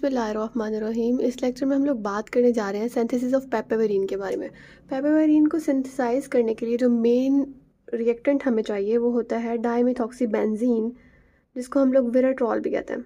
रहीम इस लेक्चर में हम लोग बात करने जा रहे हैं सिंथेसिस ऑफ पेपेवरीन के बारे में पेपेवरीन को सिंथेसाइज करने के लिए जो मेन रिएक्टेंट हमें चाहिए वो होता है डाईमेथॉक्सीबेंजीन जिसको हम लोग विराट्रॉल भी कहते हैं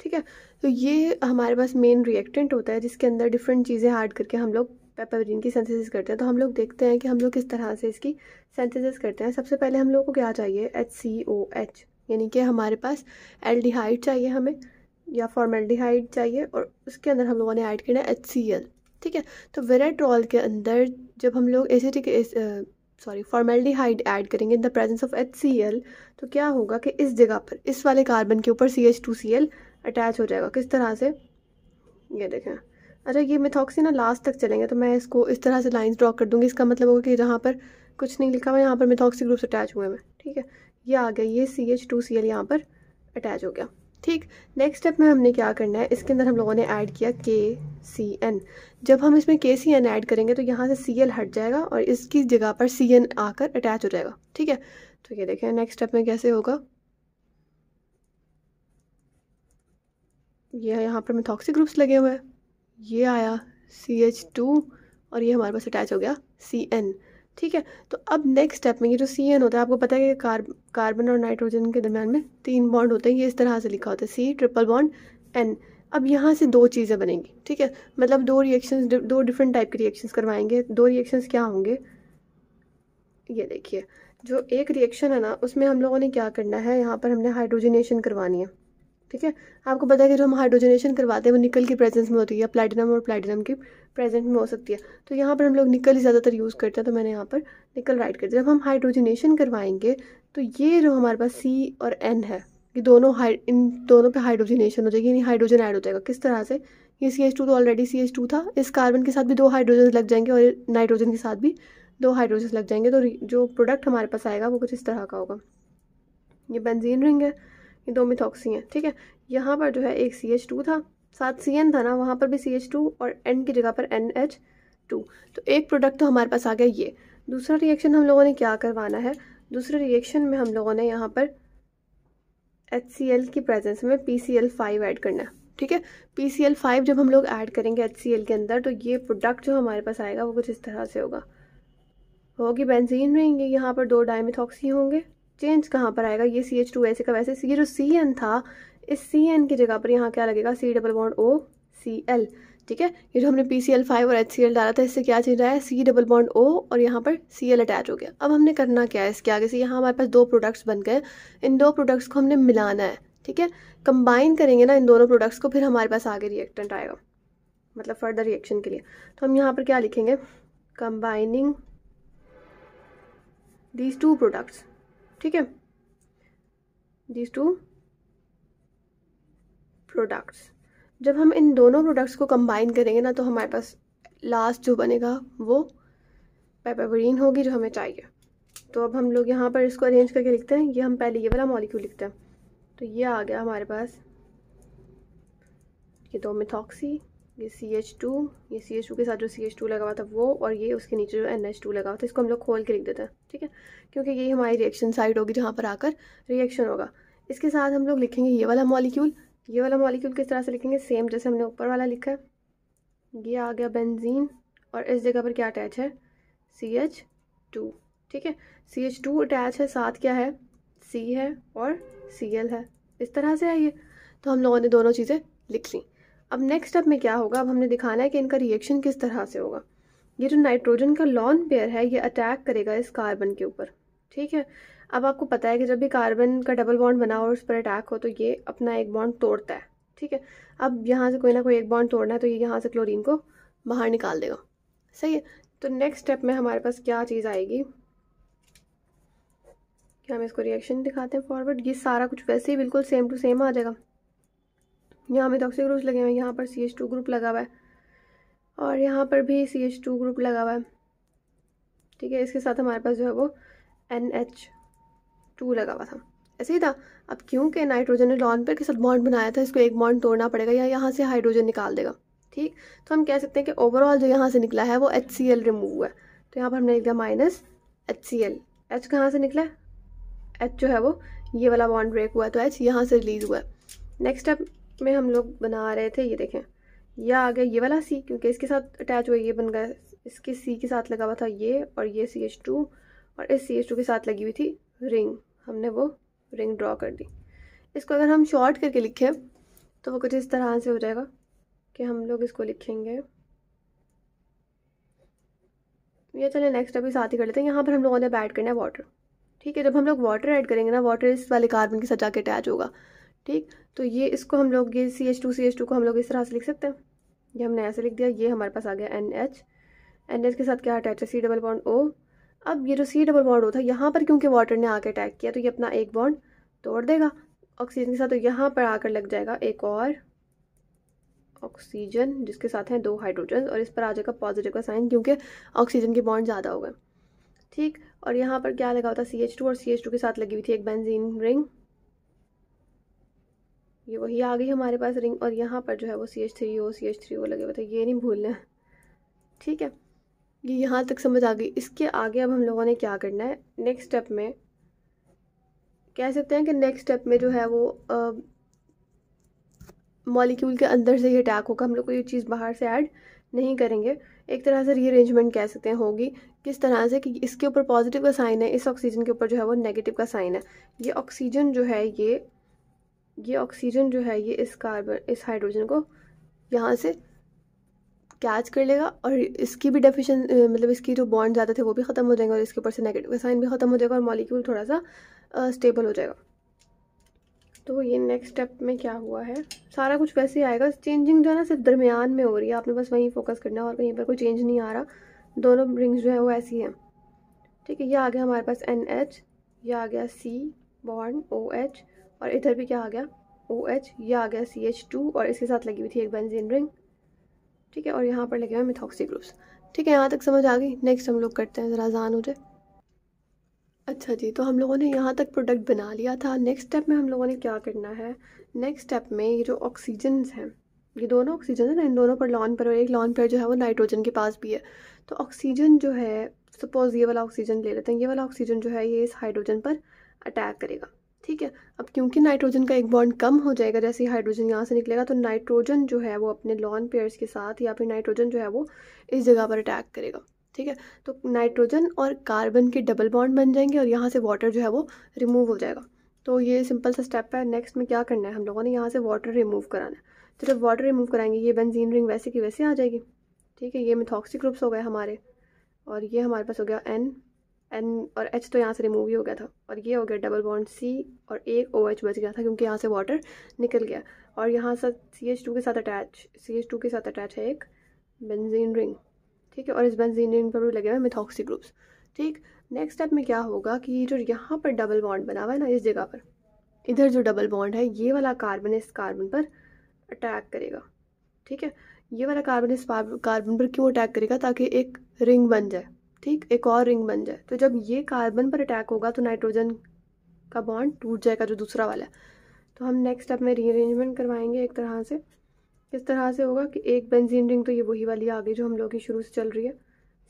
ठीक है तो ये हमारे पास मेन रिएक्टेंट होता है जिसके अंदर डिफरेंट चीज़ें ऐड करके हम लोग पेपेवरीन की सिंथेसिस करते हैं तो हम लोग देखते हैं कि हम लोग किस तरह से इसकी सिंथेसिस करते हैं सबसे पहले हम लोग को क्या चाहिए एच सी ओ एच यानी कि हमारे पास एल्डिहाइड चाहिए हमें या फॉर्मेल्डिहाइड चाहिए और उसके अंदर हम लोगों ने ऐड करना है एच सी एल ठीक है तो वेराट्रॉल के अंदर जब हम लोग एसिटिक सॉरी फॉर्मेल्डिहाइड ऐड करेंगे in the presence of H C L तो क्या होगा कि इस जगह पर इस वाले कार्बन के ऊपर C H two C L attach हो जाएगा किस तरह से ये देखें अच्छा ये मिथॉक्सी ना लास्ट तक चलेंगे तो मैं इसको इस तरह से लाइन्स ड्रॉ कर दूँगी इसका मतलब होगा कि जहाँ पर कुछ नहीं लिखा हुआ यहाँ पर मिथॉक्सी ग्रुप्स अटैच हुए हैं ठीक है ये आ गया ये C H two C L यहाँ पर अटैच हो गया ठीक नेक्स्ट स्टेप में हमने क्या करना है इसके अंदर हम लोगों ने ऐड किया के सी एन जब हम इसमें के सी एन ऐड करेंगे तो यहाँ से सी एल हट जाएगा और इसकी जगह पर सी एन आकर अटैच हो जाएगा ठीक है तो ये देखें नेक्स्ट स्टेप में कैसे होगा ये यह यहाँ पर मिथॉक्सी ग्रुप्स लगे हुए हैं ये आया सी एच टू और ये हमारे पास अटैच हो गया सी एन ठीक है तो अब नेक्स्ट स्टेप में ये जो सी एन होता है आपको पता है कि कार, कार्बन और नाइट्रोजन के दरमियान में तीन बॉन्ड होते हैं ये इस तरह से लिखा होता है सी ट्रिपल बॉन्ड एन अब यहाँ से दो चीज़ें बनेंगी ठीक है मतलब दो रिएक्शंस दो डिफरेंट टाइप के रिएक्शंस करवाएंगे दो रिएक्शंस क्या होंगे ये देखिए जो एक रिएक्शन है ना उसमें हम लोगों ने क्या करना है यहाँ पर हमने हाइड्रोजनेशन करवानी है ठीक है आपको पता है कि जो हम हाइड्रोजनेशन करवाते हैं वो निकल की प्रेजेंस में होती है प्लेटिनम और प्लेटिनम की प्रेजेंट में हो सकती है तो यहाँ पर हम लोग निकल ही ज़्यादातर यूज़ करते हैं तो मैंने यहाँ पर निकल राइट कर दिया जब हम हाइड्रोजनेशन करवाएंगे तो ये जो हमारे पास सी और एन है ये दोनों हाई इन दोनों पे हाइड्रोजनेशन हो जाएगी यानी हाइड्रोजन ऐड हो जाएगा किस तरह से ये सी एच टू तो ऑलरेडी सी एच टू था इस कार्बन के साथ भी दो हाइड्रोजन लग जाएंगे और नाइट्रोजन के साथ भी दो हाइड्रोजन लग जाएंगे तो जो प्रोडक्ट हमारे पास आएगा वो कुछ इस तरह का होगा ये बेंजीन रिंग है ये दो मिथॉक्सी हैं ठीक है यहाँ पर जो है एक सी एच टू था साथ सी एन था ना वहाँ पर भी सी एच टू और एन की जगह पर एन एच टू तो एक प्रोडक्ट तो हमारे पास आ गया ये दूसरा रिएक्शन हम लोगों ने क्या करवाना है दूसरे रिएक्शन में हम लोगों ने यहाँ पर एच सी एल की प्रेजेंस में P C L five add करना है ठीक है पी सी एल फाइव जब हम लोग ऐड करेंगे एच सी एल के अंदर तो ये प्रोडक्ट जो हमारे पास आएगा वो कुछ इस तरह से होगा होगी बेंजीन रहेंगे यहाँ पर दो डायमिथॉक्सी होंगे चेंज कहाँ पर आएगा ये सी एच टू वैसे का वैसे ये जो सी एन था इस सी एन की जगह पर यहाँ क्या लगेगा C double bond O C L ठीक है ये जो हमने पी सी एल फाइव और एच सी एल डाला था इससे क्या चेंज आया सी डबल बॉन्ड ओ और यहाँ पर सी एल अटैच हो गया अब हमने करना क्या है इसके आगे से यहाँ हमारे पास दो प्रोडक्ट्स बन गए इन दो प्रोडक्ट्स को हमने मिलाना है ठीक है कंबाइन करेंगे ना इन दोनों प्रोडक्ट्स को फिर हमारे पास आगे रिएक्टेंट आएगा मतलब फर्दर रिएक्शन के लिए तो हम यहाँ पर क्या लिखेंगे कंबाइनिंग दीज टू प्रोडक्ट्स ठीक है दीज टू प्रोडक्ट्स जब हम इन दोनों प्रोडक्ट्स को कंबाइन करेंगे ना तो हमारे पास लास्ट जो बनेगा वो पेपरवरीन होगी जो हमें चाहिए तो अब हम लोग यहाँ पर इसको अरेंज करके लिखते हैं ये हम पहले ये वाला मॉलिक्यूल लिखते हैं तो ये आ गया हमारे पास ये दो मिथॉक्सी ये सी एच टू ये सी एच टू के साथ जो सी एच टू लगा हुआ था वो और ये उसके नीचे जो एन एच टू लगा हुआ था इसको हम लोग खोल के लिख देते हैं ठीक है क्योंकि ये हमारी रिएक्शन साइड होगी जहाँ पर आकर रिएक्शन होगा इसके साथ हम लोग लिखेंगे ये वाला मॉलिक्यूल ये वाला मॉलिक्यूल किस तरह से लिखेंगे सेम जैसे हमने ऊपर वाला लिखा है ये आ गया बेंजीन और इस जगह पर क्या अटैच है सी एच टू ठीक है सी एच टू अटैच है साथ क्या है सी है और सी एल है इस तरह से है ये तो हम लोगों ने दोनों चीज़ें लिख ली अब नेक्स्ट स्टेप में क्या होगा अब हमने दिखाना है कि इनका रिएक्शन किस तरह से होगा ये जो नाइट्रोजन का लॉन पेयर है ये अटैक करेगा इस कार्बन के ऊपर ठीक है अब आपको पता है कि जब भी कार्बन का डबल बॉन्ड बना और उस पर अटैक हो तो ये अपना एक बॉन्ड तोड़ता है ठीक है अब यहाँ से कोई ना कोई एक बॉन्ड तोड़ना है तो ये यहाँ से क्लोरीन को बाहर निकाल देगा सही है तो नेक्स्ट स्टेप में हमारे पास क्या चीज़ आएगी क्या हम इसको रिएक्शन दिखाते हैं फॉरवर्ड ये सारा कुछ वैसे ही बिल्कुल सेम टू सेम आ जाएगा यहाँ में टॉक्सिक ग्रुप्स लगे हुए हैं यहाँ पर सी एच टू ग्रुप लगा हुआ है और यहाँ पर भी सी एच टू ग्रुप लगा हुआ है ठीक है इसके साथ हमारे पास जो है वो एन एच टू लगा हुआ था ऐसे ही था अब क्योंकि नाइट्रोजन ने लॉन पर के साथ बॉन्ड बनाया था इसको एक बॉन्ड तोड़ना पड़ेगा या यहाँ से हाइड्रोजन निकाल देगा ठीक तो हम कह सकते हैं कि ओवरऑल जो यहाँ से निकला है वो एच सी एल रिमूव हुआ है तो यहाँ पर हमने लिख दिया minus H C L H कहाँ से निकला है एच जो है वो ये वाला बॉन्ड ब्रेक हुआ है तो एच यहाँ से रिलीज़ हुआ है नेक्स्ट स्टेप में हम लोग बना रहे थे ये देखें यह आ गया ये वाला सी क्योंकि इसके साथ अटैच हुआ ये बन गया इसके सी के साथ लगा हुआ था ये और ये सी एच टू और इस सी एच टू के साथ लगी हुई थी रिंग हमने वो रिंग ड्रॉ कर दी इसको अगर हम शॉर्ट करके लिखें तो वो कुछ इस तरह से हो जाएगा कि हम लोग इसको लिखेंगे ये चले नेक्स्ट अभी साथ ही कर लेते हैं यहाँ पर हम लोगों ने ऐड करना है वाटर ठीक है जब हम लोग वाटर ऐड करेंगे ना वाटर इस वाले कार्बन के साथ के अटैच होगा ठीक तो ये इसको हम लोग ये C H two C H two को हम लोग इस तरह से लिख सकते हैं ये हमने ऐसे लिख दिया ये हमारे पास आ गया एन एच एन एच के साथ क्या अटैच है सी डबल बॉन्ड ओ अब ये जो सी डबल बॉन्ड होता है यहाँ पर क्योंकि वाटर ने आकर अटैक किया तो ये अपना एक बॉन्ड तोड़ देगा ऑक्सीजन के साथ तो यहाँ पर आकर लग जाएगा एक और ऑक्सीजन जिसके साथ हैं दो हाइड्रोजन और इस पर आ जाएगा पॉजिटिव का साइन क्योंकि ऑक्सीजन के बॉन्ड ज़्यादा हो गए ठीक और यहाँ पर क्या लगा होता सी एच टू और सी एच टू के साथ लगी हुई थी एक बेंजीन रिंग ये वही आ गई हमारे पास रिंग और यहाँ पर जो है वो C H three O C H three O लगे हुए थे ये नहीं भूलना ठीक है ये यहाँ तक समझ आ गई इसके आगे अब हम लोगों ने क्या करना है नेक्स्ट स्टेप में कह सकते हैं कि नेक्स्ट स्टेप में जो है वो मॉलिक्यूल के अंदर से ही अटैक होगा हम लोग को ये चीज़ बाहर से ऐड नहीं करेंगे एक तरह से रीअरेंजमेंट कह सकते हैं होगी किस तरह से कि इसके ऊपर पॉजिटिव का साइन है इस ऑक्सीजन के ऊपर जो है वो नेगेटिव का साइन है ये ऑक्सीजन जो है ये ये ऑक्सीजन जो है ये इस कार्बन इस हाइड्रोजन को यहाँ से कैच कर लेगा और इसकी भी डेफिशन मतलब इसकी जो बॉन्ड ज़्यादा थे वो भी ख़त्म हो जाएंगे और इसके ऊपर से नेगेटिव साइन भी ख़त्म हो जाएगा और मॉलिक्यूल थोड़ा सा स्टेबल हो जाएगा तो ये नेक्स्ट स्टेप में क्या हुआ है सारा कुछ वैसे ही आएगा चेंजिंग जो है ना सिर्फ दरमियान में हो रही है आपने बस वहीं फोकस करना है और कहीं पर कोई चेंज नहीं आ रहा दोनों रिंग्स जो है वो ऐसी हैं ठीक है ये आ गया हमारे पास एन एच ये आ गया सी बॉन्ड ओ एच और इधर भी क्या आ गया ओ एच ये आ गया सी एच टू और इसके साथ लगी हुई थी एक बेंजीन रिंग ठीक है और यहाँ पर लगे हुए मिथॉक्सी ग्रुप्स ठीक है यहाँ तक समझ आ गई नेक्स्ट हम लोग करते हैं ज़रा जान हो जाए अच्छा जी तो हम लोगों ने यहाँ तक प्रोडक्ट बना लिया था नेक्स्ट स्टेप में हम लोगों ने क्या करना है नेक्स्ट स्टेप में ये जो ऑक्सीजन हैं ये दोनों ऑक्सीजन है ना इन दोनों पर लॉन पर और एक लॉन पर जो है वो नाइट्रोजन के पास भी है तो ऑक्सीजन जो है सपोज़ ये वाला ऑक्सीजन ले लेते हैं ये वाला ऑक्सीजन जो है ये इस हाइड्रोजन पर अटैक करेगा ठीक है अब क्योंकि नाइट्रोजन का एक बॉन्ड कम हो जाएगा जैसे हाइड्रोजन यहाँ से निकलेगा तो नाइट्रोजन जो है वो अपने लॉन पेयर्स के साथ या फिर नाइट्रोजन जो है वो इस जगह पर अटैक करेगा ठीक है तो नाइट्रोजन और कार्बन के डबल बॉन्ड बन जाएंगे और यहाँ से वाटर जो है वो रिमूव हो जाएगा तो ये सिंपल सा स्टेप है नेक्स्ट में क्या करना है हम लोगों ने यहाँ से वाटर रिमूव कराना है तो जब वाटर रिमूव कराएंगे ये बेंजीन रिंग वैसे की वैसे आ जाएगी ठीक है ये मिथॉक्सी ग्रुप्स हो गए हमारे और ये हमारे पास हो गया एन एन और एच तो यहाँ से रिमूव ही हो गया था और ये हो गया डबल बॉन्ड सी और एक ओ एच बच गया था क्योंकि यहाँ से वाटर निकल गया और यहाँ से सी एच टू के साथ अटैच सी एच टू के साथ अटैच है एक बेंजीन रिंग ठीक है और इस बेंजीन रिंग पर भी लगे हुए मिथॉक्सी ग्रुप्स ठीक नेक्स्ट स्टेप में क्या होगा कि जो यहाँ पर डबल बॉन्ड बना हुआ है ना इस जगह पर इधर जो डबल बॉन्ड है ये वाला कार्बन इस कार्बन पर अटैक करेगा ठीक है ये वाला कार्बन इस कार्बन पर क्यों अटैक करेगा ताकि एक रिंग बन जाए ठीक एक और रिंग बन जाए तो जब ये कार्बन पर अटैक होगा तो नाइट्रोजन का बॉन्ड टूट जाएगा जो दूसरा वाला तो हम नेक्स्ट स्टेप में रीअरेंजमेंट करवाएंगे एक तरह से इस तरह से होगा कि एक बेंजीन रिंग तो ये वही वाली आ गई जो हम लोग की शुरू से चल रही है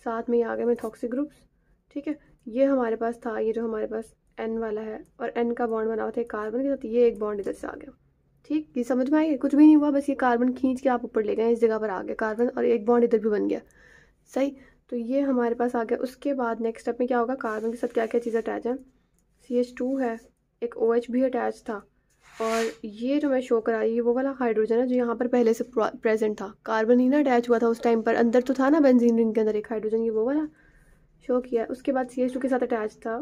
साथ में ये आ गए थॉक्सिक ग्रुप्स ठीक है ये हमारे पास था ये जो हमारे पास एन वाला है और एन का बॉन्ड बना हुआ था कार्बन के साथ ये एक बॉन्ड इधर से आ गया ठीक ये समझ में आएंगे कुछ भी नहीं हुआ बस ये कार्बन खींच के आप ऊपर ले गए इस जगह पर आ गया कार्बन और एक बॉन्ड इधर भी बन गया सही तो ये हमारे पास आ गया उसके बाद नेक्स्ट स्टेप में क्या होगा कार्बन के साथ क्या क्या चीज़ अटैच है सी एच टू है एक ओ OH एच भी अटैच था और ये जो मैं शो करा रही है वो वाला हाइड्रोजन है जो यहाँ पर पहले से प्रेजेंट था कार्बन ही ना अटैच हुआ था उस टाइम पर अंदर तो था ना बेंजीन रिंग के अंदर एक हाइड्रोजन ये वो वाला शो किया उसके बाद सी एच टू के साथ अटैच था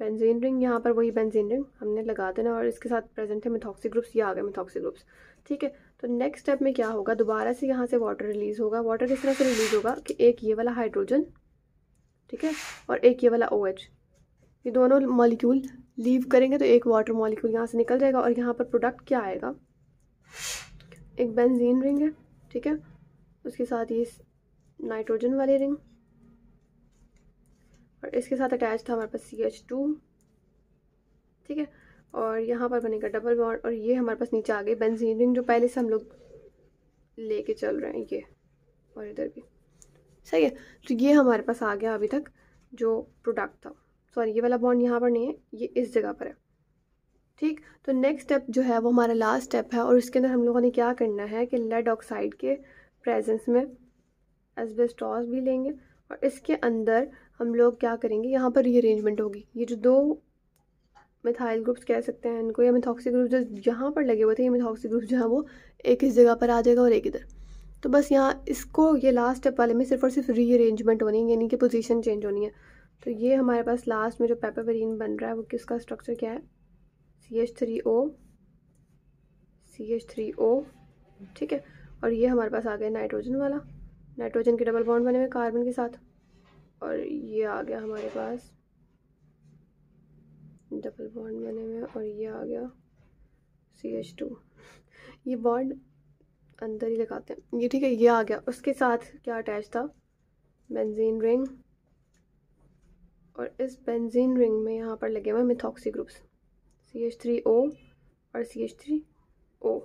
बेंजीन रिंग यहाँ पर वही बेंजीन रिंग हमने लगा देना और इसके साथ प्रेजेंट है मिथॉक्सी ग्रुप्स ये आ गए मिथॉक्सी ग्रुप्स ठीक है तो नेक्स्ट स्टेप में क्या होगा दोबारा से यहाँ से वाटर रिलीज़ होगा वाटर किस तरह से रिलीज़ होगा कि एक ये वाला हाइड्रोजन ठीक है और एक ये वाला ओ OH. ये दोनों मॉलिक्यूल लीव करेंगे तो एक वाटर मॉलिक्यूल यहाँ से निकल जाएगा और यहाँ पर प्रोडक्ट क्या आएगा एक बेंजीन रिंग है ठीक है उसके साथ ये नाइट्रोजन वाली रिंग और इसके साथ अटैच था हमारे पास सी एच टू ठीक है और यहाँ पर बनेगा डबल बॉन्ड और ये हमारे पास नीचे आ गई बेंजीन रिंग जो पहले से हम लोग लेके चल रहे हैं ये और इधर भी सही है तो ये हमारे पास आ गया अभी तक जो प्रोडक्ट था सॉरी ये वाला बॉन्ड यहाँ पर नहीं है ये इस जगह पर है ठीक तो नेक्स्ट स्टेप जो है वो हमारा लास्ट स्टेप है और इसके अंदर हम लोगों ने क्या करना है कि लेड ऑक्साइड के प्रेजेंस में एसबेस्टॉस भी लेंगे और इसके अंदर हम लोग क्या करेंगे यहाँ पर रीअरेंजमेंट होगी ये जो दो मिथाइल ग्रुप्स कह सकते हैं इनको या मिथॉक्सी ग्रुप जो जहाँ पर लगे हुए थे ये मिथॉक्सी ग्रुप जो है वो एक इस जगह पर आ जाएगा और एक इधर तो बस यहाँ इसको ये लास्ट स्टेप वाले में सिर्फ और सिर्फ रीअरेंजमेंट होनी है यानी कि पोजीशन चेंज होनी है तो ये हमारे पास लास्ट में जो पेपावरीन बन रहा है वो किसका स्ट्रक्चर क्या है C H three O C H three O ठीक है और ये हमारे पास आ गया नाइट्रोजन वाला नाइट्रोजन के डबल बॉन्ड बने हुए कार्बन के साथ और ये आ गया हमारे पास डबल बॉन्ड बने हुए और ये आ गया सी एच टू ये बॉन्ड अंदर ही लगाते हैं ये ठीक है ये आ गया उसके साथ क्या अटैच था बेंजीन रिंग और इस बेंजीन रिंग में यहाँ पर लगे हुए methoxy groups C H three O और सी एच थ्री ओ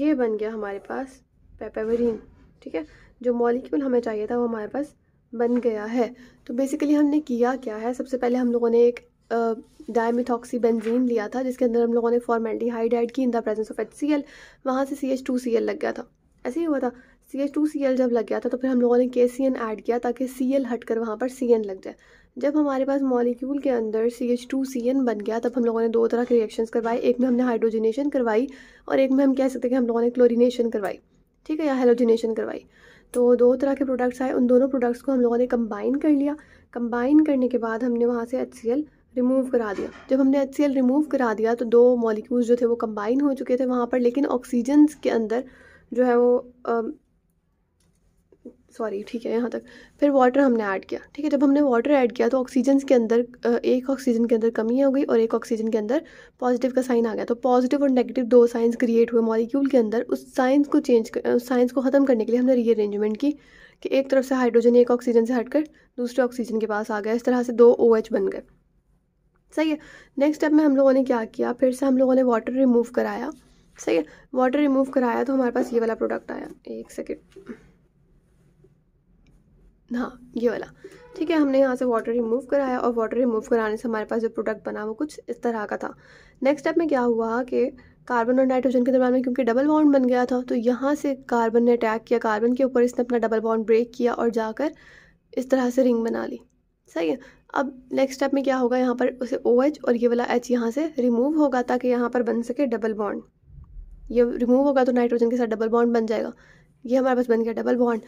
ये बन गया हमारे पास पेपेवरीन ठीक है जो मॉलिक्यूल हमें चाहिए था वो हमारे पास बन गया है तो बेसिकली हमने किया क्या है सबसे पहले हम लोगों ने एक डायमिथॉक्सीबेंजीन लिया था जिसके अंदर हम लोगों ने फॉर्मेल्टी ऐड की in the presence of H C L वहाँ से C H two C L लग गया था ऐसे ही हुआ था C H two C L जब लग गया था तो फिर हम लोगों ने के सी एन ऐड किया ताकि सी एल हट कर वहाँ पर सी एन लग जाए जब हमारे पास मॉलिक्यूल के अंदर C H two C N बन गया तब हम लोगों ने दो तरह के रिएक्शंस करवाए एक में हमने हाइड्रोजनेशन करवाई और एक में हम कह सकते हैं कि हम लोगों ने क्लोरीनेशन करवाई ठीक है या हेलोजिनेशन करवाई तो दो तरह के प्रोडक्ट्स आए उन दोनों प्रोडक्ट्स को हम लोगों ने कंबाइन कर लिया कंबाइन करने के बाद हमने वहाँ से एच सी एल रिमूव करा दिया जब हमने एच रिमूव करा दिया तो दो मॉलिक्यूल्स जो थे वो कंबाइन हो चुके थे वहाँ पर लेकिन ऑक्सीजन के अंदर जो है वो सॉरी ठीक है यहाँ तक फिर वाटर हमने ऐड किया ठीक है जब हमने वाटर ऐड किया तो ऑक्सीजन के अंदर एक ऑक्सीजन के अंदर कमी हो गई और एक ऑक्सीजन के अंदर पॉजिटिव का साइन आ गया तो पॉजिटिव और नेगेटिव दो साइंस क्रिएट हुए मॉलिक्यूल के अंदर उस साइंस को चेंज उस साइंस को ख़त्म करने के लिए हमने रीअरेंजमेंट की कि एक तरफ से हाइड्रोजन एक ऑक्सीजन से हटकर दूसरे ऑक्सीजन के पास आ गया इस तरह से दो ओ OH बन गए सही है नेक्स्ट स्टेप में हम लोगों ने क्या किया फिर से हम लोगों ने वाटर रिमूव कराया सही है वाटर रिमूव कराया तो हमारे पास ये वाला प्रोडक्ट आया एक सेकेंड हाँ ये वाला ठीक है हमने यहाँ से वाटर रिमूव कराया और वाटर रिमूव कराने से हमारे पास जो प्रोडक्ट बना वो कुछ इस तरह का था नेक्स्ट स्टेप में क्या हुआ कि कार्बन और नाइट्रोजन के दरमियान में क्योंकि डबल बॉन्ड बन गया था तो यहाँ से कार्बन ने अटैक किया कार्बन के ऊपर इसने अपना डबल बॉन्ड ब्रेक किया और जाकर इस तरह से रिंग बना ली सही है अब नेक्स्ट स्टेप में क्या होगा यहाँ पर उसे ओ OH और ये वाला एच यहाँ से रिमूव होगा ताकि यहाँ पर बन सके डबल बॉन्ड ये रिमूव होगा तो नाइट्रोजन के साथ डबल बॉन्ड बन जाएगा ये हमारे पास बन गया डबल बॉन्ड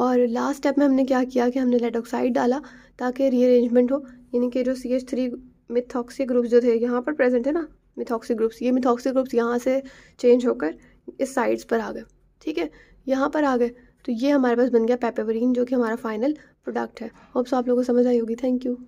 और लास्ट स्टेप में हमने क्या किया कि हमने लेड ऑक्साइड डाला ताकि रीअरेंजमेंट हो यानी कि जो C H three methoxy groups जो थे यहाँ पर प्रेजेंट है ना मिथॉक्सी ग्रुप्स ये मिथॉक्सी ग्रुप्स यहाँ से चेंज होकर इस साइड्स पर आ गए ठीक है यहाँ पर आ गए तो ये हमारे पास बन गया पेपेवरीन जो कि हमारा फाइनल प्रोडक्ट है होप्स आप लोगों को समझ आई होगी थैंक यू